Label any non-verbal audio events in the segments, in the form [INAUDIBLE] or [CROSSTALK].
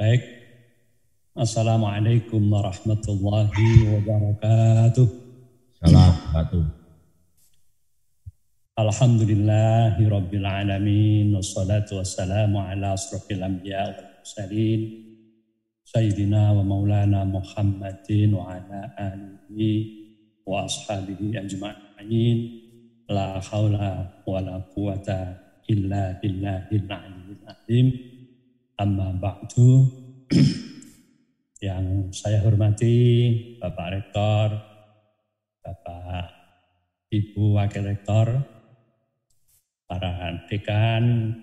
Baik. Assalamualaikum warahmatullahi wabarakatuh. Assalamualaikum. Alhamdulillahi alamin wassalatu wassalamu ala anbiya wal mursalin sayyidina wa maulana Muhammadin wa ala alihi wa ashabihi ajma'in la haula wa la quwata illa billahil aliyyil azim. Amma Ba'du yang saya hormati Bapak Rektor, Bapak Ibu Wakil Rektor, para dekan,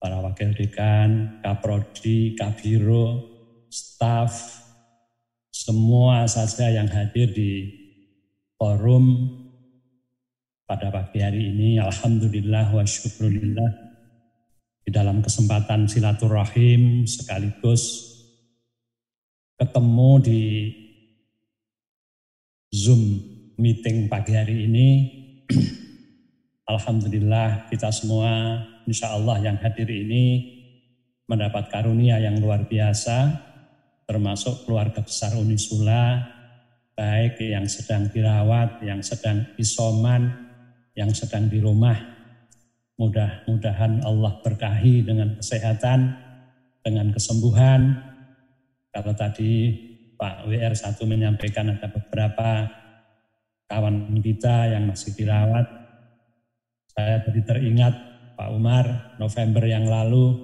para wakil dekan, kaprodi, kabiro, staf, semua saja yang hadir di forum pada pagi hari ini. Alhamdulillah wa syukurillah dalam kesempatan silaturahim sekaligus ketemu di Zoom meeting pagi hari ini. [CLEARS THROAT] Alhamdulillah kita semua insya Allah yang hadir ini mendapat karunia yang luar biasa termasuk keluarga besar Unisula baik yang sedang dirawat, yang sedang isoman, yang sedang di rumah Mudah-mudahan Allah berkahi dengan kesehatan, dengan kesembuhan. Kalau tadi Pak WR1 menyampaikan ada beberapa kawan kita yang masih dirawat. Saya tadi teringat Pak Umar November yang lalu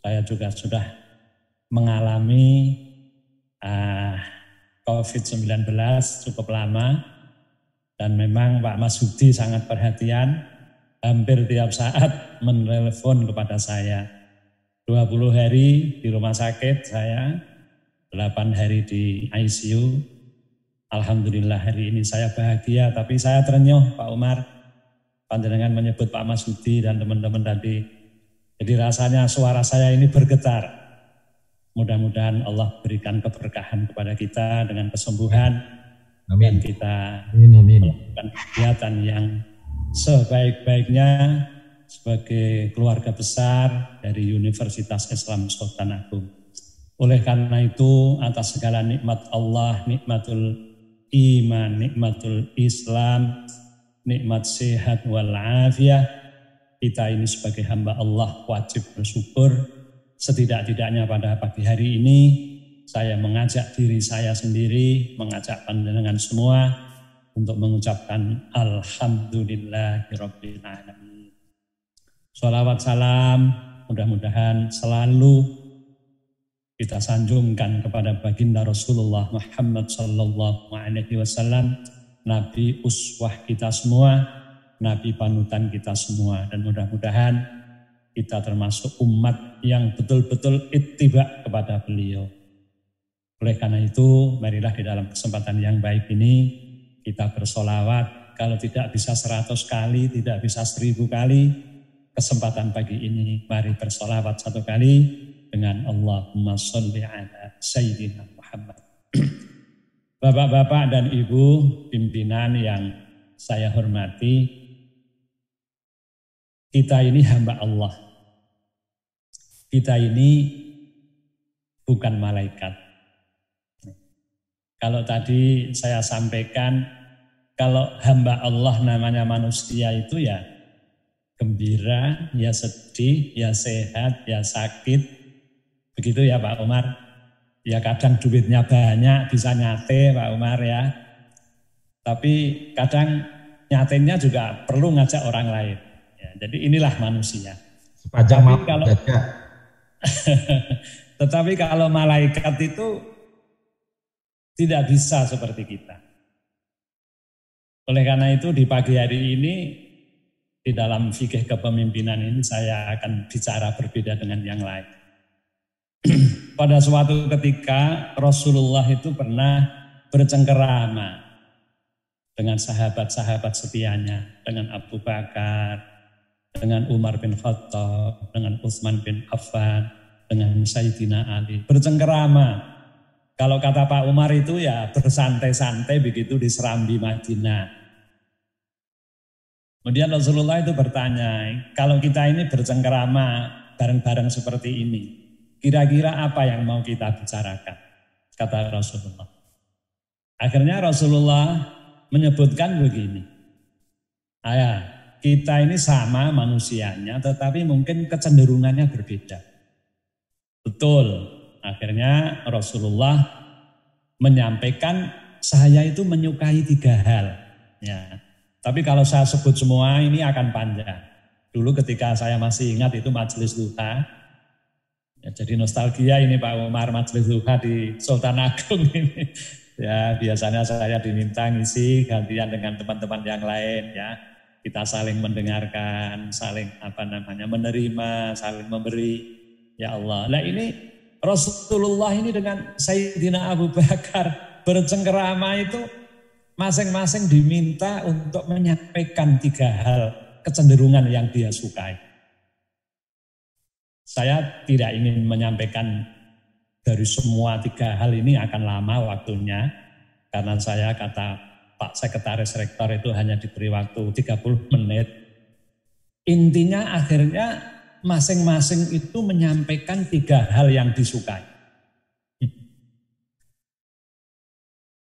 saya juga sudah mengalami uh, ah, COVID-19 cukup lama dan memang Pak Mas Hudi sangat perhatian hampir tiap saat menelepon kepada saya. 20 hari di rumah sakit saya, 8 hari di ICU. Alhamdulillah hari ini saya bahagia, tapi saya terenyuh Pak Umar. Panjenengan menyebut Pak Mas Hudi dan teman-teman tadi. Jadi rasanya suara saya ini bergetar. Mudah-mudahan Allah berikan keberkahan kepada kita dengan kesembuhan. Amin. Dan kita amin, amin. melakukan kegiatan yang sebaik-baiknya sebagai keluarga besar dari Universitas Islam Sultan Agung. Oleh karena itu, atas segala nikmat Allah, nikmatul iman, nikmatul Islam, nikmat sehat walafiat, kita ini sebagai hamba Allah wajib bersyukur setidak-tidaknya pada pagi hari ini saya mengajak diri saya sendiri, mengajak panjenengan semua untuk mengucapkan Alhamdulillahirabbil Salawat salam mudah-mudahan selalu kita sanjungkan kepada baginda Rasulullah Muhammad sallallahu alaihi wasallam nabi uswah kita semua, nabi panutan kita semua dan mudah-mudahan kita termasuk umat yang betul-betul ittiba kepada beliau. Oleh karena itu, marilah di dalam kesempatan yang baik ini kita bersolawat, kalau tidak bisa seratus kali, tidak bisa seribu kali, kesempatan pagi ini mari bersolawat satu kali dengan Allahumma sholli ala Sayyidina Muhammad. [CLEARS THROAT] Bapak-bapak dan Ibu pimpinan yang saya hormati, kita ini hamba Allah. Kita ini bukan malaikat kalau tadi saya sampaikan, kalau hamba Allah namanya manusia itu ya gembira, ya sedih, ya sehat, ya sakit. Begitu ya Pak Umar. Ya kadang duitnya banyak, bisa nyate Pak Umar ya. Tapi kadang nyatenya juga perlu ngajak orang lain. Ya, jadi inilah manusia. Sepanjang Tapi kalau, [LAUGHS] tetapi kalau malaikat itu tidak bisa seperti kita. Oleh karena itu di pagi hari ini di dalam fikih kepemimpinan ini saya akan bicara berbeda dengan yang lain. [CLEARS THROAT] Pada suatu ketika Rasulullah itu pernah bercengkerama dengan sahabat-sahabat setianya, dengan Abu Bakar, dengan Umar bin Khattab, dengan Utsman bin Affan, dengan Sayyidina Ali. Bercengkerama kalau kata Pak Umar itu ya bersantai-santai begitu di Serambi Madinah. Kemudian Rasulullah itu bertanya, kalau kita ini bercengkerama bareng-bareng seperti ini, kira-kira apa yang mau kita bicarakan? Kata Rasulullah. Akhirnya Rasulullah menyebutkan begini. Ayah, kita ini sama manusianya tetapi mungkin kecenderungannya berbeda. Betul, Akhirnya Rasulullah menyampaikan saya itu menyukai tiga hal. Ya. Tapi kalau saya sebut semua ini akan panjang. Dulu ketika saya masih ingat itu majelis duha. Ya, jadi nostalgia ini Pak Umar majelis duha di Sultan Agung [LAUGHS] ini. Ya, biasanya saya diminta ngisi gantian dengan teman-teman yang lain ya. Kita saling mendengarkan, saling apa namanya menerima, saling memberi. Ya Allah. Nah ini Rasulullah ini dengan Sayyidina Abu Bakar bercengkerama itu masing-masing diminta untuk menyampaikan tiga hal kecenderungan yang dia sukai. Saya tidak ingin menyampaikan dari semua tiga hal ini akan lama waktunya karena saya kata Pak Sekretaris Rektor itu hanya diberi waktu 30 menit. Intinya akhirnya masing-masing itu menyampaikan tiga hal yang disukai.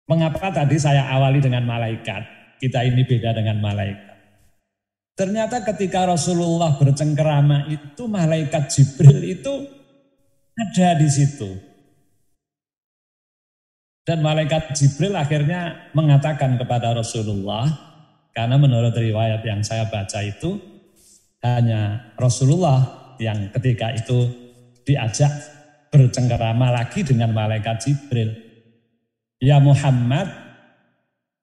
Mengapa tadi saya awali dengan malaikat? Kita ini beda dengan malaikat. Ternyata ketika Rasulullah bercengkerama itu malaikat Jibril itu ada di situ. Dan malaikat Jibril akhirnya mengatakan kepada Rasulullah, karena menurut riwayat yang saya baca itu, hanya Rasulullah yang ketika itu diajak bercengkerama lagi dengan malaikat Jibril. Ya Muhammad,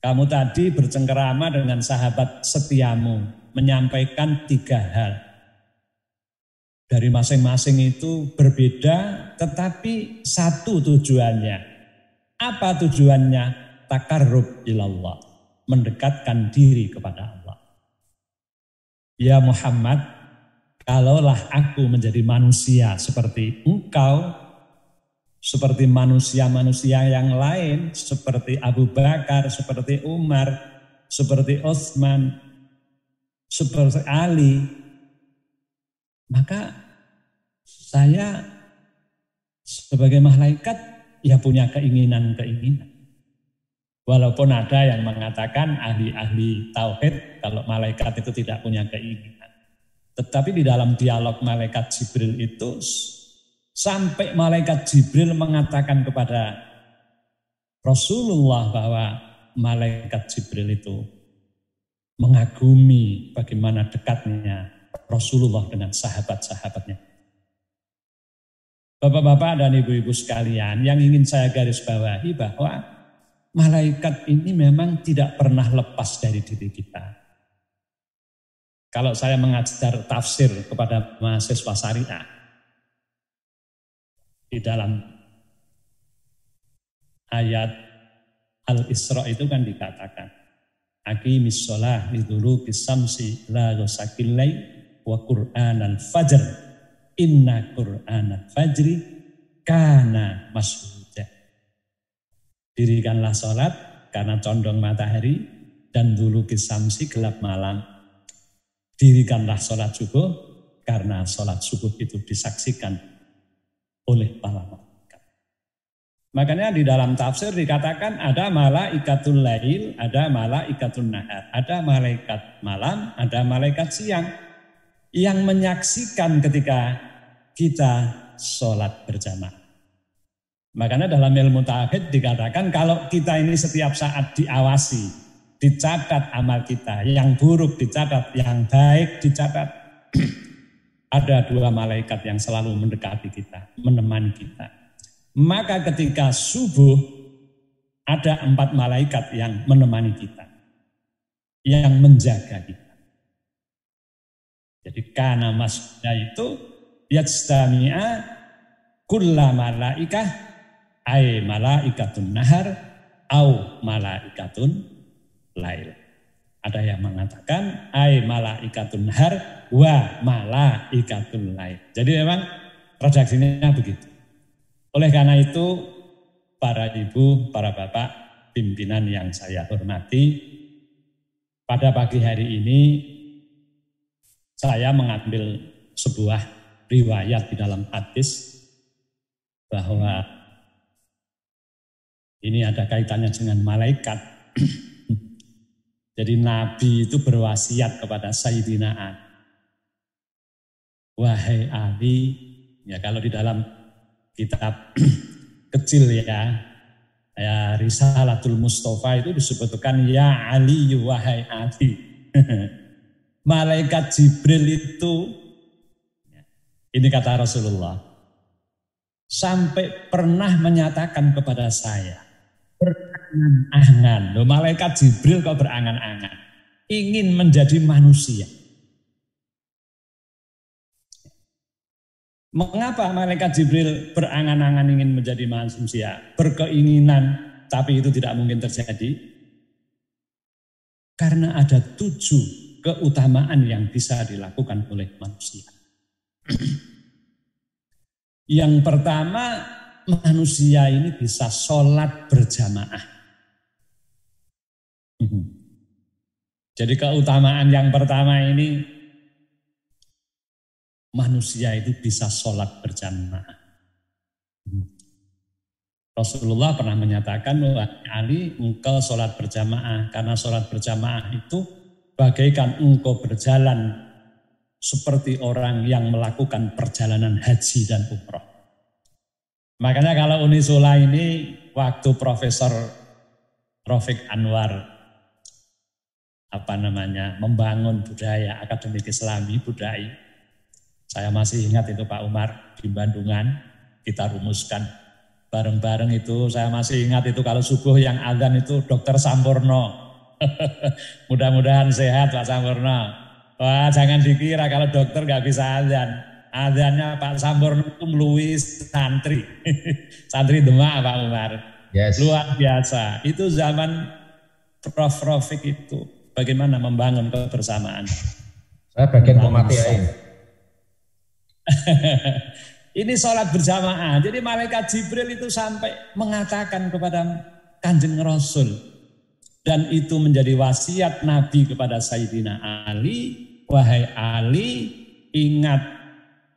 kamu tadi bercengkerama dengan sahabat setiamu, menyampaikan tiga hal. Dari masing-masing itu berbeda, tetapi satu tujuannya. Apa tujuannya? Takarrub ilallah, mendekatkan diri kepada Allah. Ya Muhammad, kalaulah aku menjadi manusia seperti engkau, seperti manusia-manusia yang lain, seperti Abu Bakar, seperti Umar, seperti Osman, seperti Ali, maka saya sebagai malaikat ya punya keinginan-keinginan. Walaupun ada yang mengatakan ahli-ahli tauhid kalau malaikat itu tidak punya keinginan. Tetapi di dalam dialog malaikat Jibril itu sampai malaikat Jibril mengatakan kepada Rasulullah bahwa malaikat Jibril itu mengagumi bagaimana dekatnya Rasulullah dengan sahabat-sahabatnya. Bapak-bapak dan ibu-ibu sekalian, yang ingin saya garis bawahi bahwa malaikat ini memang tidak pernah lepas dari diri kita. Kalau saya mengajar tafsir kepada mahasiswa syariah di dalam ayat Al-Isra itu kan dikatakan Aqimis sholah lidulu bisamsi la yusakillai wa qur'anan fajr inna Qur'an al fajri kana masuk. Dirikanlah sholat karena condong matahari dan dulu kisamsi gelap malam. Dirikanlah sholat subuh karena sholat subuh itu disaksikan oleh para malaikat. Makanya di dalam tafsir dikatakan ada malaikatul lail, ada malaikatul nahar, ada malaikat malam, ada malaikat siang yang menyaksikan ketika kita sholat berjamaah. Makanya dalam ilmu tauhid dikatakan kalau kita ini setiap saat diawasi, dicatat amal kita, yang buruk dicatat, yang baik dicatat. [CLEARS THROAT] Ada dua malaikat yang selalu mendekati kita, menemani kita. Maka ketika subuh ada empat malaikat yang menemani kita, yang menjaga kita. Jadi karena masnya itu yajtami'a kulla malaikah ay malaikatun nahar au malaikatun lail. Ada yang mengatakan ay malaikatun nahar wa malaikatun lail. Jadi memang redaksinya begitu. Oleh karena itu para ibu, para bapak, pimpinan yang saya hormati, pada pagi hari ini saya mengambil sebuah riwayat di dalam hadis bahwa ini ada kaitannya dengan malaikat. [CLEARS THROAT] Jadi Nabi itu berwasiat kepada Sayyidina Ali. Wahai Ali, ya kalau di dalam kitab [CLEARS THROAT] kecil ya, ya Risalatul Mustafa itu disebutkan ya Ali wahai Ali. [LAUGHS] Malaikat Jibril itu ini kata Rasulullah sampai pernah menyatakan kepada saya berangan-angan. Loh, malaikat Jibril kok berangan-angan. Ingin menjadi manusia. Mengapa malaikat Jibril berangan-angan ingin menjadi manusia? Berkeinginan, tapi itu tidak mungkin terjadi. Karena ada tujuh keutamaan yang bisa dilakukan oleh manusia. [CLEARS THROAT] yang pertama manusia ini bisa sholat berjamaah. Jadi keutamaan yang pertama ini manusia itu bisa sholat berjamaah. Rasulullah pernah menyatakan bahwa Ali engkau sholat berjamaah karena sholat berjamaah itu bagaikan engkau berjalan seperti orang yang melakukan perjalanan haji dan umroh. Makanya kalau Uni Sula ini waktu Profesor Rofik Anwar apa namanya membangun budaya akademik Islami budaya saya masih ingat itu Pak Umar di Bandungan kita rumuskan bareng-bareng itu saya masih ingat itu kalau subuh yang azan itu Dokter Sampurno [LAUGHS] mudah-mudahan sehat Pak Sampurno wah jangan dikira kalau dokter nggak bisa azan Adanya Pak Sambor itu melalui santri. [LAUGHS] santri Demak Pak Umar. Yes. Luar biasa. Itu zaman Prof. Rofik itu. Bagaimana membangun kebersamaan. Saya bagian pematian. [LAUGHS] Ini sholat berjamaah. Jadi malaikat Jibril itu sampai mengatakan kepada kanjeng Rasul, dan itu menjadi wasiat Nabi kepada Sayyidina Ali wahai Ali ingat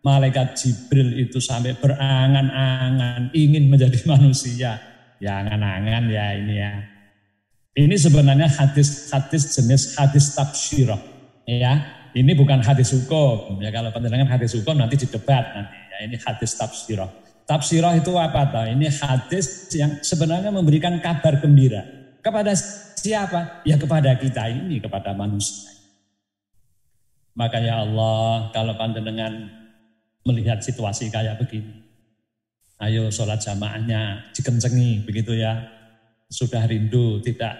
malaikat Jibril itu sampai berangan-angan ingin menjadi [LAUGHS] manusia. Ya angan-angan ya ini ya. Ini sebenarnya hadis-hadis jenis hadis tafsirah. Ya, ini bukan hadis hukum. Ya kalau penjelasan hadis hukum nanti didebat nanti. Ya ini hadis tafsirah. Tafsirah itu apa tahu? Ini hadis yang sebenarnya memberikan kabar gembira kepada siapa? Ya kepada kita ini, kepada manusia. Makanya Allah, kalau panjenengan melihat situasi kayak begini. Ayo sholat jamaahnya dikencengi begitu ya. Sudah rindu tidak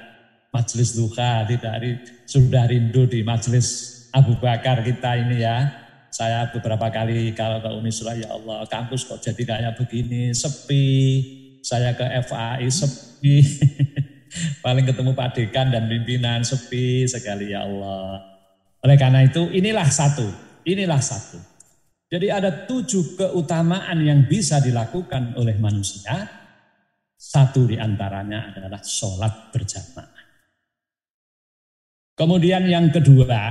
majelis duka, tidak sudah rindu di majelis Abu Bakar kita ini ya. Saya beberapa kali kalau ke Surah, ya Allah kampus kok jadi kayak begini sepi. Saya ke FAI sepi. [LAUGHS] Paling ketemu Pak Dekan dan pimpinan sepi sekali ya Allah. Oleh karena itu inilah satu, inilah satu jadi ada tujuh keutamaan yang bisa dilakukan oleh manusia. Satu di antaranya adalah sholat berjamaah. Kemudian yang kedua,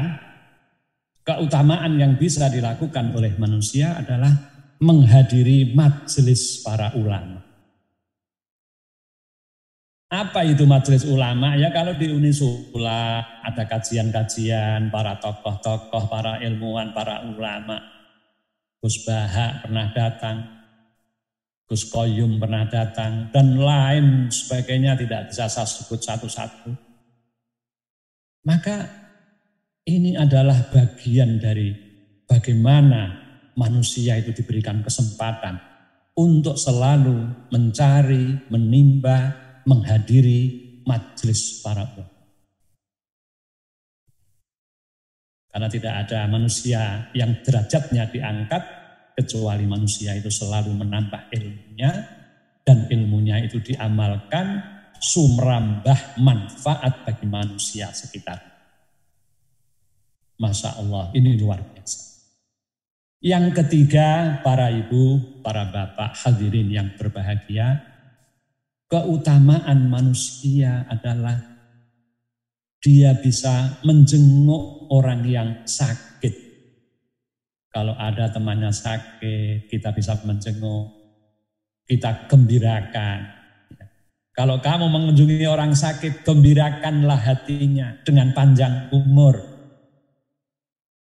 keutamaan yang bisa dilakukan oleh manusia adalah menghadiri majelis para ulama. Apa itu majelis ulama? Ya kalau di Uni Sula ada kajian-kajian para tokoh-tokoh, para ilmuwan, para ulama Gus Baha pernah datang, Gus Koyum pernah datang, dan lain sebagainya tidak bisa saya sebut satu-satu. Maka ini adalah bagian dari bagaimana manusia itu diberikan kesempatan untuk selalu mencari, menimba, menghadiri majelis para ulama. Karena tidak ada manusia yang derajatnya diangkat kecuali manusia itu selalu menambah ilmunya dan ilmunya itu diamalkan sumrambah manfaat bagi manusia sekitar. Masya Allah, ini luar biasa. Yang ketiga, para ibu, para bapak, hadirin yang berbahagia, keutamaan manusia adalah dia bisa menjenguk orang yang sakit kalau ada temannya sakit, kita bisa menjenguk, kita gembirakan. Kalau kamu mengunjungi orang sakit, gembirakanlah hatinya dengan panjang umur.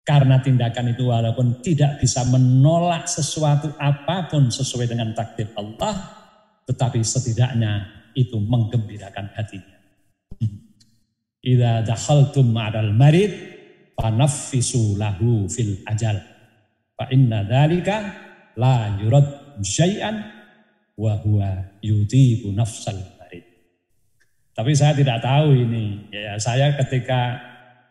Karena tindakan itu walaupun tidak bisa menolak sesuatu apapun sesuai dengan takdir Allah, tetapi setidaknya itu menggembirakan hatinya. Idza dakhaltum ma'al marid fanaffisu lahu fil ajal. Fa inna dzalika la yurad syai'an wa huwa yutibu nafsal marid. Tapi saya tidak tahu ini. Ya, saya ketika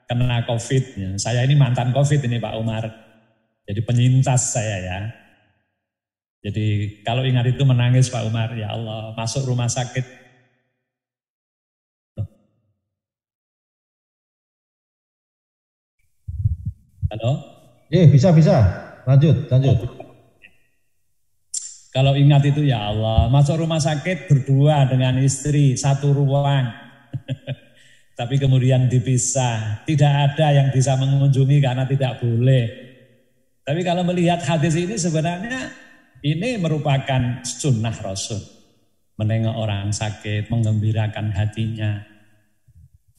kena Covid, ya, saya ini mantan Covid ini Pak Umar. Jadi penyintas saya ya. Jadi kalau ingat itu menangis Pak Umar, ya Allah masuk rumah sakit Halo? Eh, bisa bisa lanjut, lanjut. Kalau ingat itu ya Allah, masuk rumah sakit berdua dengan istri, satu ruang. [LAUGHS] Tapi kemudian dipisah, tidak ada yang bisa mengunjungi karena tidak boleh. Tapi kalau melihat hadis ini sebenarnya ini merupakan sunnah Rasul. Menengok orang sakit, mengembirakan hatinya.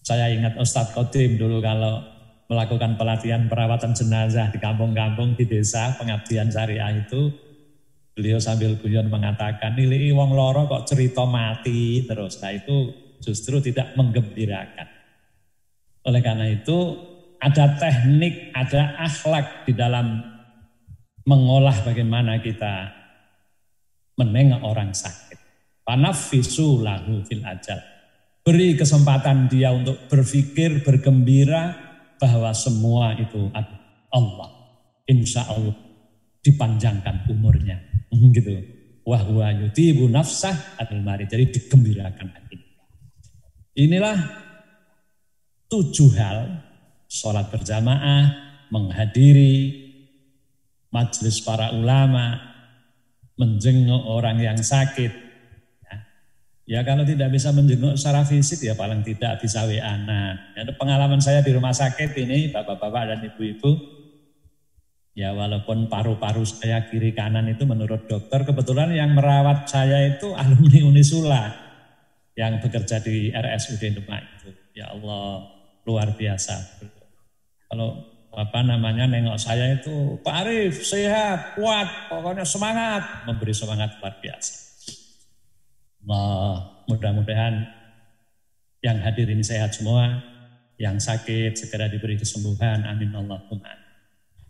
Saya ingat Ustadz Khotim dulu kalau melakukan pelatihan perawatan jenazah di kampung-kampung di desa pengabdian syariah itu beliau sambil guyon mengatakan nilai wong loro kok cerita mati terus nah itu justru tidak menggembirakan oleh karena itu ada teknik ada akhlak di dalam mengolah bagaimana kita menengok orang sakit panafisu lahu fil ajal beri kesempatan dia untuk berpikir bergembira bahwa semua itu ada Allah. Insya Allah dipanjangkan umurnya. Hmm, gitu. Wahwa yutibu nafsah adil mari. Jadi digembirakan hati. Inilah tujuh hal sholat berjamaah, menghadiri majelis para ulama, menjenguk orang yang sakit, Ya kalau tidak bisa menjenguk secara fisik ya paling tidak bisa anak. Ya, pengalaman saya di rumah sakit ini bapak-bapak dan ibu-ibu. Ya walaupun paru-paru saya kiri kanan itu menurut dokter kebetulan yang merawat saya itu alumni Unisula yang bekerja di RSUD Demak itu. Ya Allah luar biasa. Kalau apa namanya nengok saya itu Pak Arif sehat, kuat, pokoknya semangat, memberi semangat luar biasa. Mudah-mudahan yang hadir ini sehat semua, yang sakit segera diberi kesembuhan. Amin Allahumma.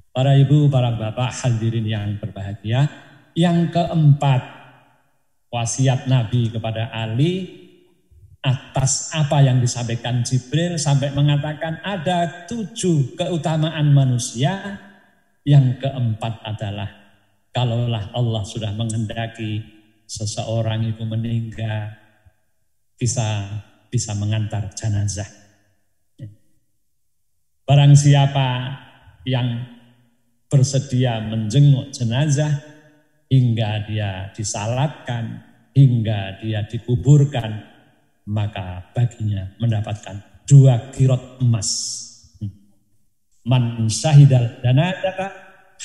Para ibu, para bapak hadirin yang berbahagia. Yang keempat, wasiat Nabi kepada Ali atas apa yang disampaikan Jibril sampai mengatakan ada tujuh keutamaan manusia. Yang keempat adalah kalaulah Allah sudah menghendaki seseorang itu meninggal bisa bisa mengantar jenazah. Barang siapa yang bersedia menjenguk jenazah hingga dia disalatkan, hingga dia dikuburkan, maka baginya mendapatkan dua kirot emas. Man syahidal danadaka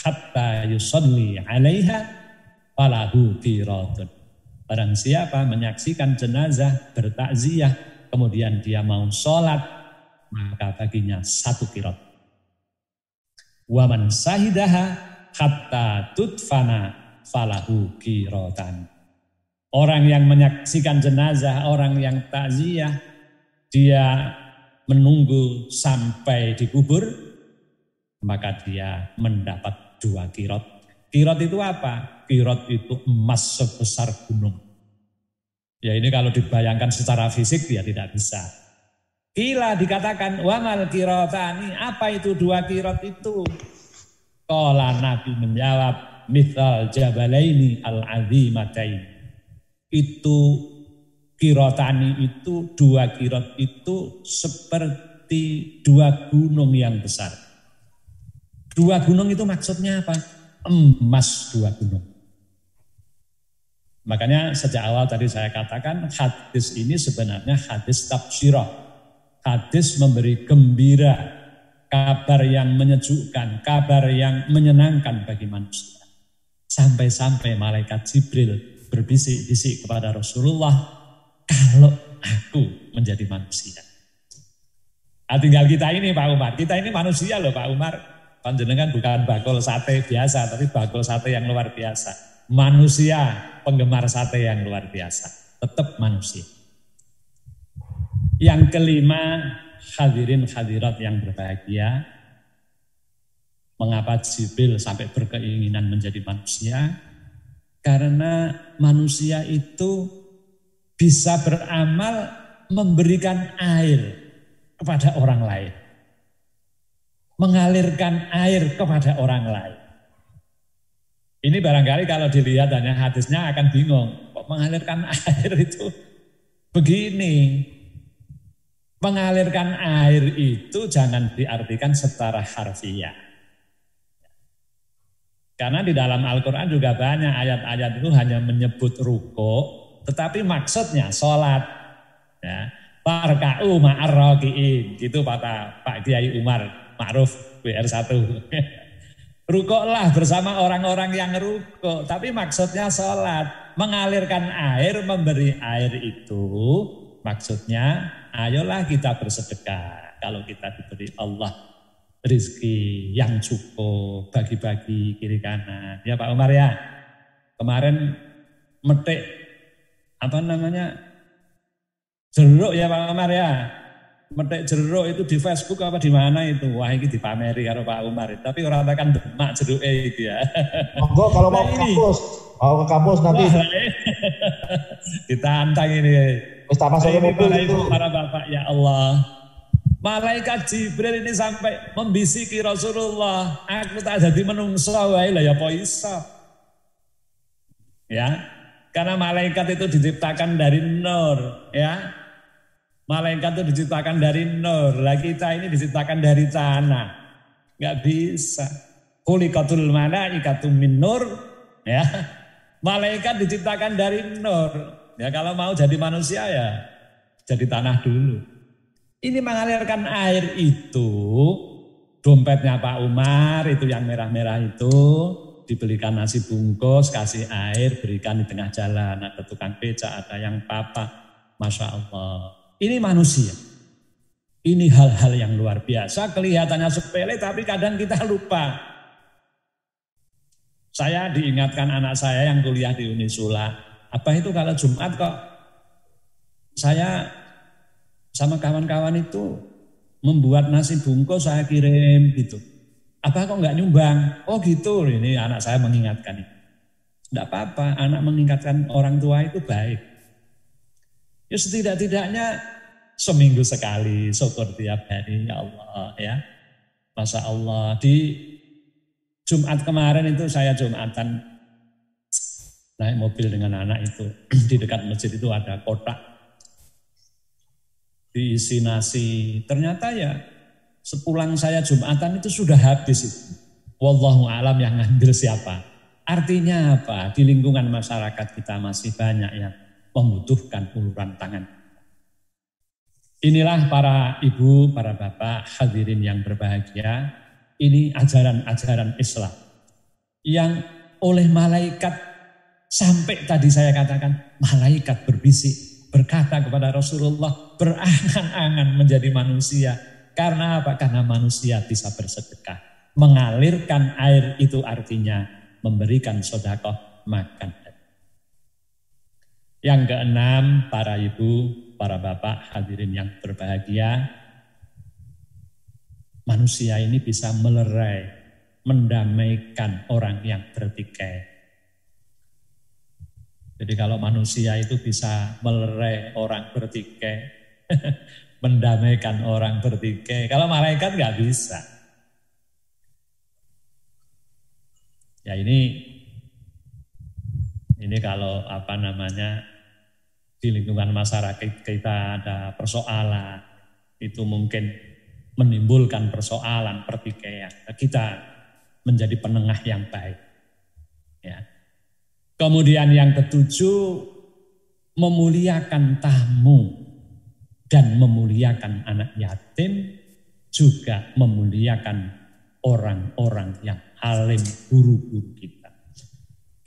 hatta yusalli alaiha falahu qiratun. Barang siapa menyaksikan jenazah bertakziah kemudian dia mau sholat maka baginya satu kirot. Waman sahidaha hatta tutfana falahu kirotan. Orang yang menyaksikan jenazah, orang yang takziah, dia menunggu sampai dikubur, maka dia mendapat dua kirot. Kirot itu apa? Kirot itu emas sebesar gunung. Ya ini kalau dibayangkan secara fisik ya tidak bisa. Kila dikatakan wamal kirotani apa itu dua kirot itu? Kala Nabi menjawab mital jabalaini al azimatain. Itu kirotani itu dua kirot itu seperti dua gunung yang besar. Dua gunung itu maksudnya apa? Emas dua gunung. Makanya sejak awal tadi saya katakan hadis ini sebenarnya hadis tafsirah. Hadis memberi gembira, kabar yang menyejukkan, kabar yang menyenangkan bagi manusia. Sampai-sampai malaikat Jibril berbisik-bisik kepada Rasulullah, kalau aku menjadi manusia. Nah, tinggal kita ini Pak Umar, kita ini manusia loh Pak Umar. Panjenengan bukan bakul sate biasa, tapi bakul sate yang luar biasa manusia penggemar sate yang luar biasa, tetap manusia. Yang kelima, hadirin hadirat yang berbahagia, mengapa Jibril sampai berkeinginan menjadi manusia? Karena manusia itu bisa beramal memberikan air kepada orang lain. Mengalirkan air kepada orang lain. Ini barangkali kalau dilihat hanya hadisnya akan bingung. Kok mengalirkan [LAUGHS] air itu begini? Mengalirkan air itu jangan diartikan secara harfiah. Karena di dalam Al-Quran juga banyak ayat-ayat itu hanya menyebut ruko, tetapi maksudnya sholat. Ya. Farka'u ma'arroki'in, gitu kata Pak Kiai Umar, ma'ruf BR1. [LAUGHS] Rukuklah bersama orang-orang yang rukuk, tapi maksudnya sholat. Mengalirkan air, memberi air itu maksudnya ayolah kita bersedekah. Kalau kita diberi Allah rizki yang cukup bagi-bagi kiri kanan. Ya Pak Umar ya, kemarin metik apa namanya jeruk ya Pak Umar ya metek jeruk itu di Facebook apa di mana itu wah ini dipameri karo Pak Umar tapi orang akan demak jeruk eh itu ya monggo kalau mau nah, ke kampus mau ke kampus nanti [LAUGHS] ditantang ini Mustafa saya mobil itu para bapak ya Allah Malaikat Jibril ini sampai membisiki Rasulullah, aku tak jadi menungso wae lah ya iso. Ya, karena malaikat itu diciptakan dari nur, ya. Malaikat itu diciptakan dari nur. Lah kita ini diciptakan dari tanah. Nggak bisa. Kulikatul ikatum min nur. Ya. Malaikat diciptakan dari nur. Ya kalau mau jadi manusia ya jadi tanah dulu. Ini mengalirkan air itu dompetnya Pak Umar itu yang merah-merah itu dibelikan nasi bungkus, kasih air, berikan di tengah jalan. Ada tukang beca, ada yang papa. Masya Allah ini manusia. Ini hal-hal yang luar biasa, kelihatannya sepele tapi kadang kita [LAUGHS] lupa. Saya diingatkan anak saya yang kuliah di Unisula, apa itu kalau Jumat kok saya sama kawan-kawan itu membuat nasi bungkus saya kirim gitu. Apa kok nggak nyumbang? Oh gitu, ini anak saya mengingatkan. Nggak apa-apa, anak mengingatkan orang tua itu baik. Ya setidak-tidaknya seminggu sekali, syukur tiap hari, ya Allah ya. masa Allah, di Jumat kemarin itu saya Jumatan naik mobil dengan anak itu. [CLEARS THROAT] di dekat masjid itu ada kotak diisi nasi. Ternyata ya sepulang saya Jumatan itu sudah habis Wallahu alam yang ngambil siapa. Artinya apa? Di lingkungan masyarakat kita masih banyak yang membutuhkan uluran tangan. Inilah para ibu, para bapak, hadirin yang berbahagia, ini ajaran-ajaran Islam yang oleh malaikat sampai tadi saya katakan malaikat berbisik berkata kepada Rasulullah berangan-angan menjadi manusia karena apa? Karena manusia bisa bersedekah. Mengalirkan air itu artinya memberikan sodakoh makan yang keenam, para ibu, para bapak, hadirin yang berbahagia, manusia ini bisa melerai, mendamaikan orang yang bertikai. Jadi kalau manusia itu bisa melerai orang bertikai, [LAUGHS] mendamaikan orang bertikai, kalau malaikat nggak bisa. Ya ini ini kalau apa namanya di lingkungan masyarakat kita ada persoalan, itu mungkin menimbulkan persoalan, pertikaian. Kita menjadi penengah yang baik. Ya. Kemudian yang ketujuh, memuliakan tamu dan memuliakan anak yatim, juga memuliakan orang-orang yang alim guru-guru kita.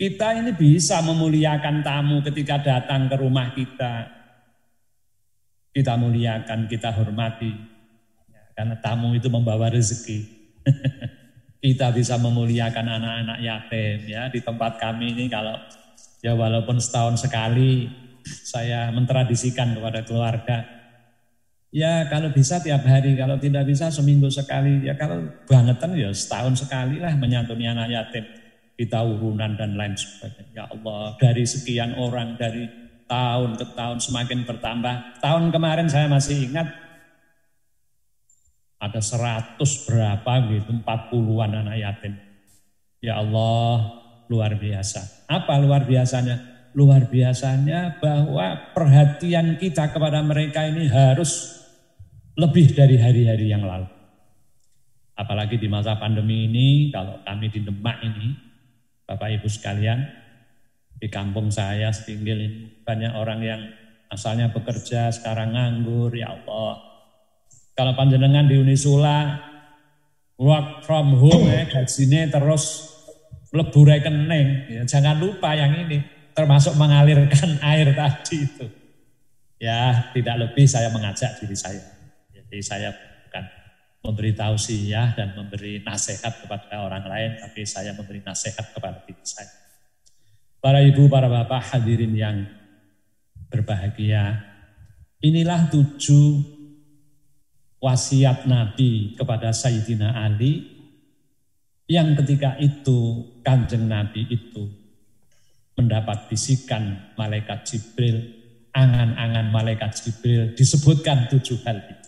Kita ini bisa memuliakan tamu ketika datang ke rumah kita. Kita muliakan, kita hormati. Ya, karena tamu itu membawa rezeki. [LAUGHS] kita bisa memuliakan anak-anak yatim ya di tempat kami ini kalau ya walaupun setahun sekali saya mentradisikan kepada keluarga Ya kalau bisa tiap hari, kalau tidak bisa seminggu sekali. Ya kalau bangetan ya setahun sekali lah menyantuni anak yatim di urunan dan lain sebagainya. Ya Allah, dari sekian orang, dari tahun ke tahun semakin bertambah. Tahun kemarin saya masih ingat ada seratus berapa gitu, empat puluhan anak yatim. Ya Allah, luar biasa. Apa luar biasanya? Luar biasanya bahwa perhatian kita kepada mereka ini harus lebih dari hari-hari yang lalu. Apalagi di masa pandemi ini, kalau kami di Demak ini, Bapak Ibu sekalian, di kampung saya setinggi ini banyak orang yang asalnya bekerja sekarang nganggur, ya Allah. Kalau panjenengan di Unisula work from home ya gajinya terus leburai kening, ya, jangan lupa yang ini termasuk mengalirkan [LAUGHS] air tadi itu. Ya, tidak lebih saya mengajak diri saya. Jadi saya memberi tausiah dan memberi nasihat kepada orang lain, tapi saya memberi nasihat kepada diri saya. Para ibu, para bapak, hadirin yang berbahagia, inilah tujuh wasiat Nabi kepada Sayyidina Ali yang ketika itu kanjeng Nabi itu mendapat bisikan malaikat Jibril, angan-angan malaikat Jibril disebutkan tujuh hal itu.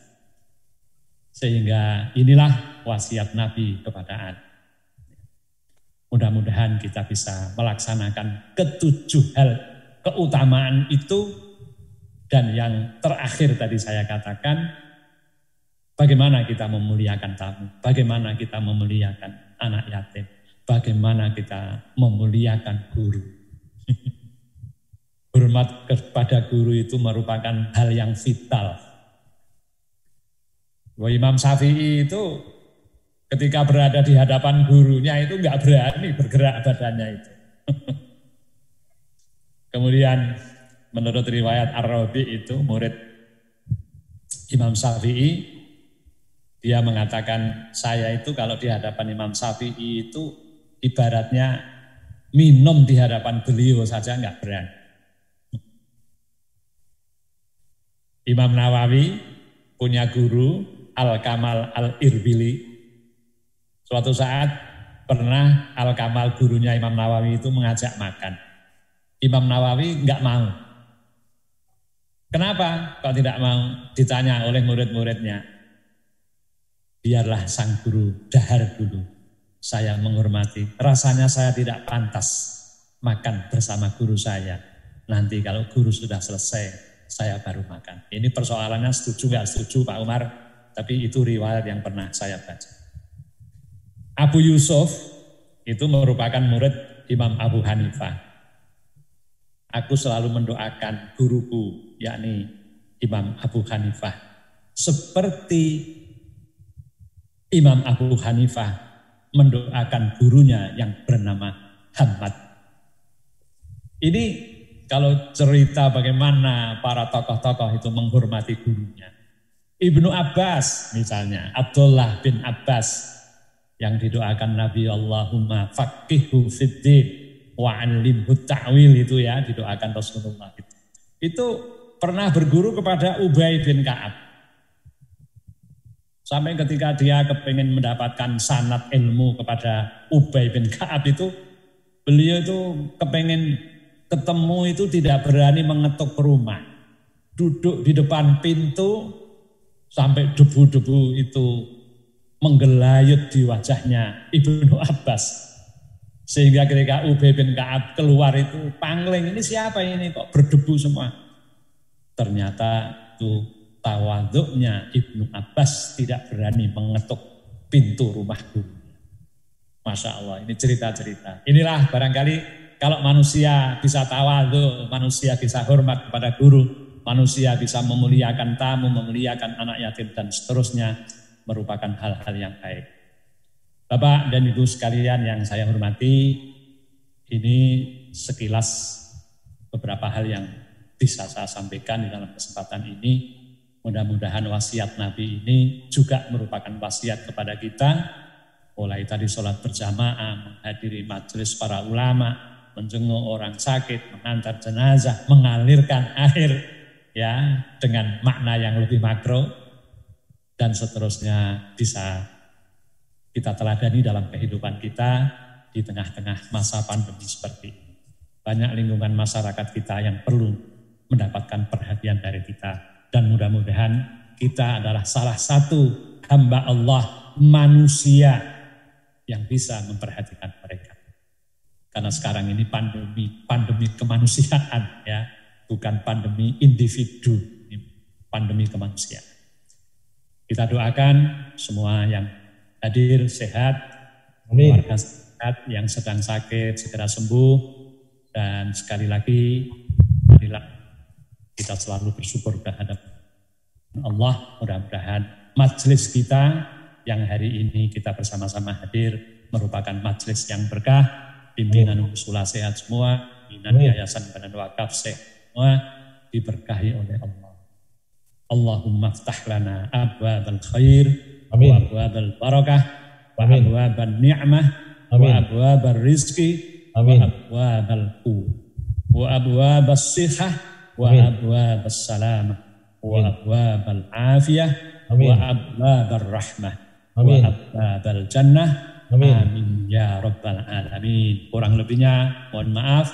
Sehingga inilah wasiat Nabi kepada Adi. Mudah-mudahan kita bisa melaksanakan ketujuh hal keutamaan itu dan yang terakhir tadi saya katakan bagaimana kita memuliakan tamu, bagaimana kita memuliakan anak yatim, bagaimana kita memuliakan guru. [LAUGHS] Hormat kepada guru itu merupakan hal yang vital Wah Imam Syafi'i itu ketika berada di hadapan gurunya itu nggak berani bergerak badannya itu. [LAUGHS] Kemudian menurut riwayat Ar-Rabi itu murid Imam Syafi'i dia mengatakan saya itu kalau di hadapan Imam Syafi'i itu ibaratnya minum di hadapan beliau saja nggak berani. [LAUGHS] Imam Nawawi punya guru Al-Kamal Al-Irbili. Suatu saat pernah Al-Kamal gurunya Imam Nawawi itu mengajak makan. Imam Nawawi nggak mau. Kenapa kalau tidak mau ditanya oleh murid-muridnya? Biarlah sang guru dahar dulu. Saya menghormati. Rasanya saya tidak pantas makan bersama guru saya. Nanti kalau guru sudah selesai, saya baru makan. Ini persoalannya setuju gak setuju Pak Umar? tapi itu riwayat yang pernah saya baca. Abu Yusuf itu merupakan murid Imam Abu Hanifah. Aku selalu mendoakan guruku, yakni Imam Abu Hanifah. Seperti Imam Abu Hanifah mendoakan gurunya yang bernama Hamad. Ini kalau cerita bagaimana para tokoh-tokoh itu menghormati gurunya Ibnu Abbas misalnya, Abdullah bin Abbas yang didoakan Nabi Allahumma faqihu fiddin wa alimhu ta'wil itu ya didoakan Rasulullah itu. Itu pernah berguru kepada Ubay bin Ka'ab. Sampai ketika dia kepingin mendapatkan sanat ilmu kepada Ubay bin Ka'ab itu, beliau itu kepingin ketemu itu tidak berani mengetuk rumah. Duduk di depan pintu, sampai debu-debu itu menggelayut di wajahnya Ibnu Abbas. Sehingga ketika UB bin Ka'ab keluar itu pangling ini siapa ini kok berdebu semua. Ternyata itu tawaduknya Ibnu Abbas tidak berani mengetuk pintu rumahku, Masya Allah, ini cerita-cerita. Inilah barangkali kalau manusia bisa tawaduk, manusia bisa hormat kepada guru, manusia bisa memuliakan tamu, memuliakan anak yatim dan seterusnya merupakan hal-hal yang baik. Bapak dan Ibu sekalian yang saya hormati, ini sekilas beberapa hal yang bisa saya sampaikan di dalam kesempatan ini. Mudah-mudahan wasiat Nabi ini juga merupakan wasiat kepada kita, mulai tadi sholat berjamaah, menghadiri majelis para ulama, menjenguk orang sakit, mengantar jenazah, mengalirkan air ya dengan makna yang lebih makro dan seterusnya bisa kita teladani dalam kehidupan kita di tengah-tengah masa pandemi seperti ini. Banyak lingkungan masyarakat kita yang perlu mendapatkan perhatian dari kita dan mudah-mudahan kita adalah salah satu hamba Allah manusia yang bisa memperhatikan mereka. Karena sekarang ini pandemi, pandemi kemanusiaan ya bukan pandemi individu, pandemi kemanusiaan. Kita doakan semua yang hadir sehat, Amin. keluarga sehat, yang sedang sakit segera sembuh, dan sekali lagi kita selalu bersyukur terhadap Allah mudah-mudahan majelis kita yang hari ini kita bersama-sama hadir merupakan majelis yang berkah pimpinan usulah sehat semua pimpinan yayasan badan wakaf sehat semua diberkahi oleh Allah. Allahumma ftah lana al khair Amin. wa barakah wa al ni'mah wa al rizki Amin. wa ku, abwab wa abwabal sihah wa salam, salamah wa abwabal afiyah wa abwabal rahmah wa al jannah Amin. Amin. Ya Robbal Alamin. Kurang lebihnya mohon maaf.